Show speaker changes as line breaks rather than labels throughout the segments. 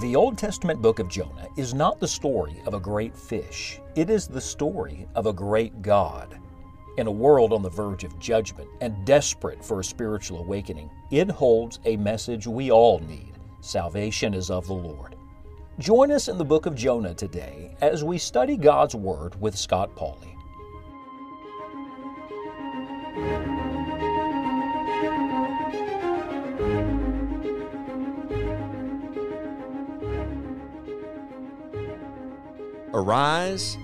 The Old Testament book of Jonah is not the story of a great fish, it is the story of a great God. In a world on the verge of judgment and desperate for a spiritual awakening, it holds a message we all need salvation is of the Lord. Join us in the book of Jonah today as we study God's Word with Scott Pauley.
Arise,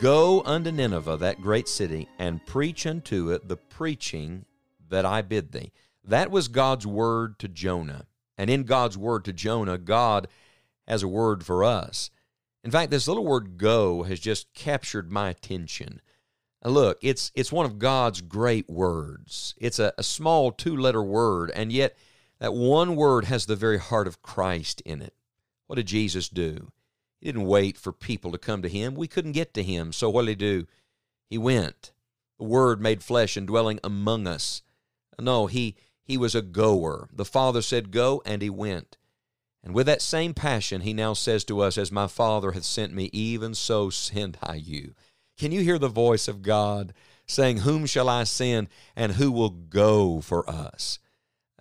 go unto Nineveh, that great city, and preach unto it the preaching that I bid thee. That was God's word to Jonah. And in God's word to Jonah, God has a word for us. In fact, this little word go has just captured my attention look, it's it's one of God's great words. It's a, a small two-letter word, and yet that one word has the very heart of Christ in it. What did Jesus do? He didn't wait for people to come to him. We couldn't get to him, so what did he do? He went. The Word made flesh and dwelling among us. No, he he was a goer. The Father said, Go, and he went. And with that same passion, he now says to us, As my Father hath sent me, even so send I you. Can you hear the voice of God saying, Whom shall I send and who will go for us?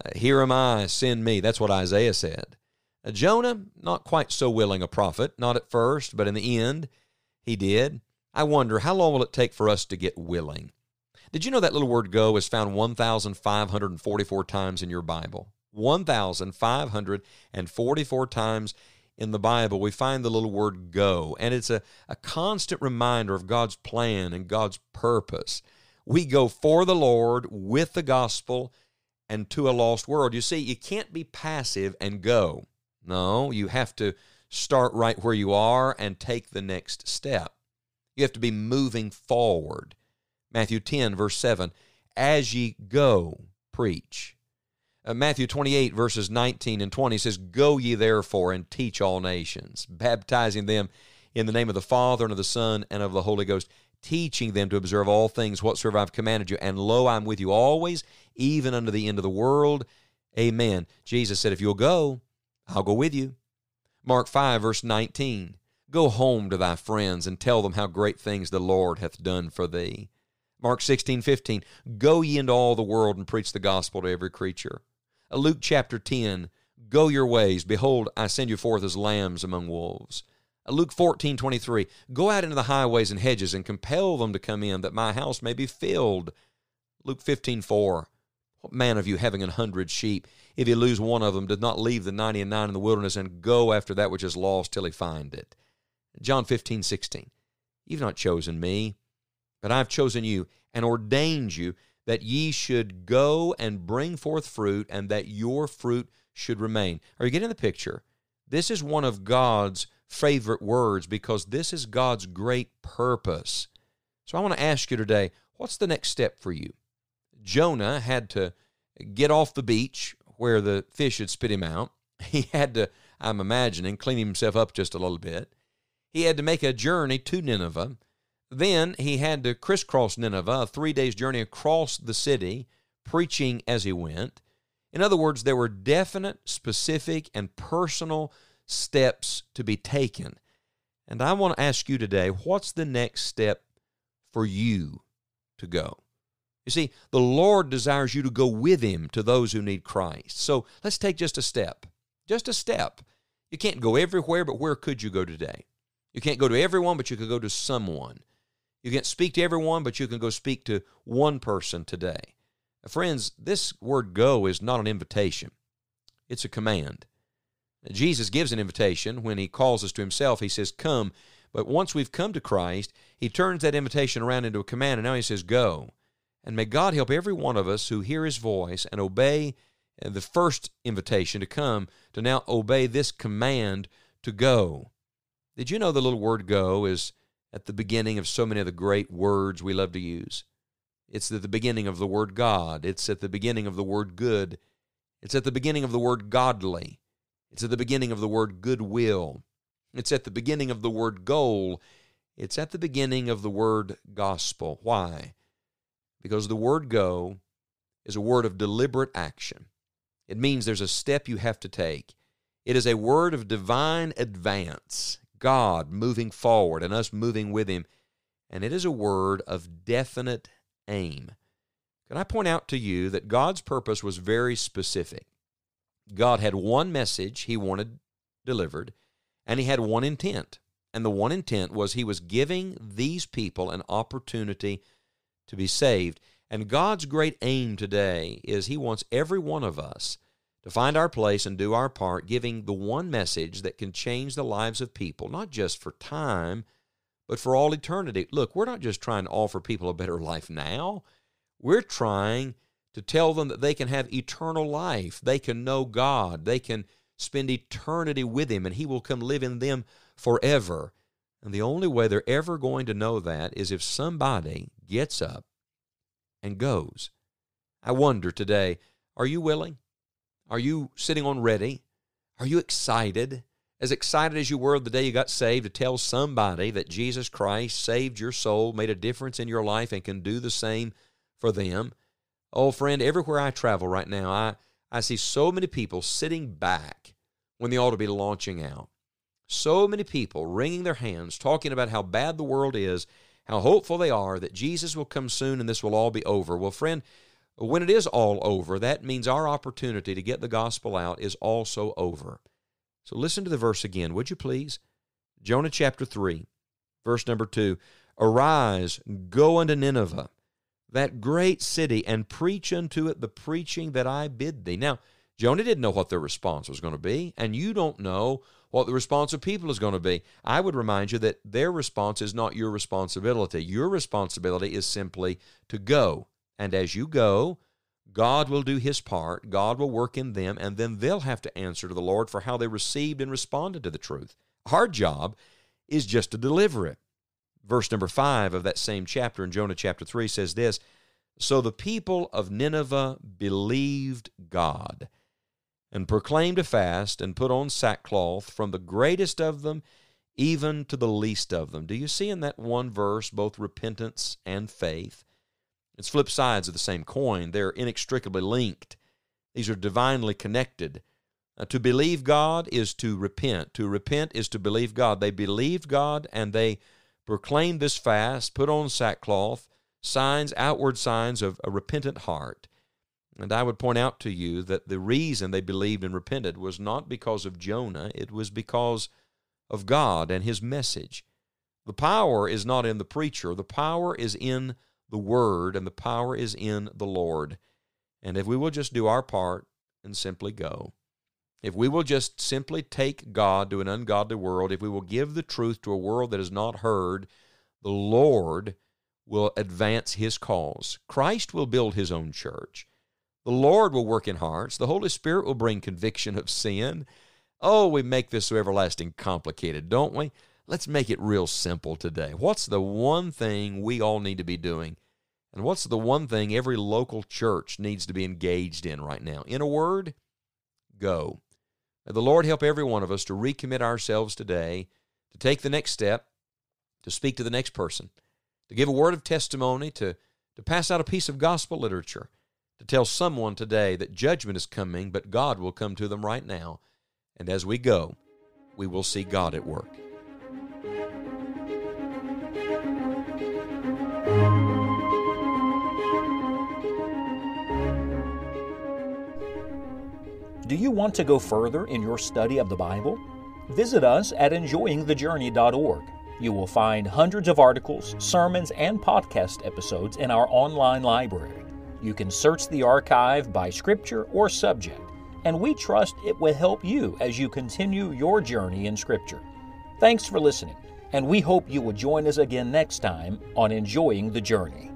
Uh, Here am I, send me. That's what Isaiah said. Uh, Jonah, not quite so willing a prophet, not at first, but in the end, he did. I wonder, how long will it take for us to get willing? Did you know that little word go is found 1,544 times in your Bible? 1,544 times in the Bible, we find the little word go, and it's a, a constant reminder of God's plan and God's purpose. We go for the Lord with the gospel and to a lost world. You see, you can't be passive and go. No, you have to start right where you are and take the next step. You have to be moving forward. Matthew 10, verse 7 As ye go, preach. Uh, Matthew 28, verses 19 and 20 says, Go ye therefore and teach all nations, baptizing them in the name of the Father and of the Son and of the Holy Ghost, teaching them to observe all things whatsoever I've commanded you. And lo, I'm with you always, even unto the end of the world. Amen. Jesus said, If you'll go, I'll go with you. Mark 5, verse 19. Go home to thy friends and tell them how great things the Lord hath done for thee. Mark 16, 15. Go ye into all the world and preach the gospel to every creature. Uh, Luke chapter 10, go your ways. Behold, I send you forth as lambs among wolves. Uh, Luke 14, 23, go out into the highways and hedges and compel them to come in that my house may be filled. Luke 15, 4, what man of you having an hundred sheep, if he lose one of them, does not leave the ninety and nine in the wilderness and go after that which is lost till he find it? John 15, 16, you've not chosen me, but I've chosen you and ordained you that ye should go and bring forth fruit, and that your fruit should remain. Are you getting the picture? This is one of God's favorite words because this is God's great purpose. So I want to ask you today what's the next step for you? Jonah had to get off the beach where the fish had spit him out. He had to, I'm imagining, clean himself up just a little bit. He had to make a journey to Nineveh. Then he had to crisscross Nineveh, a three days journey across the city, preaching as he went. In other words, there were definite, specific, and personal steps to be taken. And I want to ask you today what's the next step for you to go? You see, the Lord desires you to go with Him to those who need Christ. So let's take just a step. Just a step. You can't go everywhere, but where could you go today? You can't go to everyone, but you could go to someone. You can't speak to everyone, but you can go speak to one person today. Friends, this word go is not an invitation, it's a command. Jesus gives an invitation when he calls us to himself. He says, Come. But once we've come to Christ, he turns that invitation around into a command, and now he says, Go. And may God help every one of us who hear his voice and obey the first invitation to come to now obey this command to go. Did you know the little word go is at the beginning of so many of the great words we love to use. It's at the beginning of the word God. It's at the beginning of the word good. It's at the beginning of the word godly. It's at the beginning of the word goodwill. It's at the beginning of the word goal. It's at the beginning of the word gospel. Why? Because the word go is a word of deliberate action. It means there's a step you have to take. It is a word of divine advance. God moving forward and us moving with Him. And it is a word of definite aim. Can I point out to you that God's purpose was very specific? God had one message He wanted delivered, and He had one intent. And the one intent was He was giving these people an opportunity to be saved. And God's great aim today is He wants every one of us to find our place and do our part, giving the one message that can change the lives of people, not just for time, but for all eternity. Look, we're not just trying to offer people a better life now, we're trying to tell them that they can have eternal life, they can know God, they can spend eternity with Him, and He will come live in them forever. And the only way they're ever going to know that is if somebody gets up and goes. I wonder today, are you willing? Are you sitting on ready? Are you excited? As excited as you were the day you got saved to tell somebody that Jesus Christ saved your soul, made a difference in your life, and can do the same for them. Oh, friend, everywhere I travel right now, I, I see so many people sitting back when they ought to be launching out. So many people wringing their hands, talking about how bad the world is, how hopeful they are that Jesus will come soon and this will all be over. Well, friend, when it is all over, that means our opportunity to get the gospel out is also over. So listen to the verse again, would you please? Jonah chapter 3, verse number 2 Arise, go unto Nineveh, that great city, and preach unto it the preaching that I bid thee. Now, Jonah didn't know what their response was going to be, and you don't know what the response of people is going to be. I would remind you that their response is not your responsibility. Your responsibility is simply to go. And as you go, God will do his part, God will work in them, and then they'll have to answer to the Lord for how they received and responded to the truth. Our job is just to deliver it. Verse number 5 of that same chapter in Jonah chapter 3 says this So the people of Nineveh believed God and proclaimed a fast and put on sackcloth from the greatest of them even to the least of them. Do you see in that one verse both repentance and faith? It's flip sides of the same coin. They're inextricably linked, these are divinely connected. Uh, to believe God is to repent. To repent is to believe God. They believed God and they proclaimed this fast, put on sackcloth, signs, outward signs of a repentant heart. And I would point out to you that the reason they believed and repented was not because of Jonah, it was because of God and his message. The power is not in the preacher, the power is in the word, and the power is in the Lord. And if we will just do our part and simply go, if we will just simply take God to an ungodly world, if we will give the truth to a world that has not heard, the Lord will advance his cause. Christ will build his own church. The Lord will work in hearts. The Holy Spirit will bring conviction of sin. Oh, we make this so everlasting complicated, don't we? let's make it real simple today. What's the one thing we all need to be doing? And what's the one thing every local church needs to be engaged in right now? In a word, go. May the Lord help every one of us to recommit ourselves today, to take the next step, to speak to the next person, to give a word of testimony, to, to pass out a piece of gospel literature, to tell someone today that judgment is coming, but God will come to them right now. And as we go, we will see God at work.
Do you want to go further in your study of the Bible? Visit us at enjoyingthejourney.org. You will find hundreds of articles, sermons, and podcast episodes in our online library. You can search the archive by scripture or subject, and we trust it will help you as you continue your journey in scripture. Thanks for listening, and we hope you will join us again next time on Enjoying the Journey.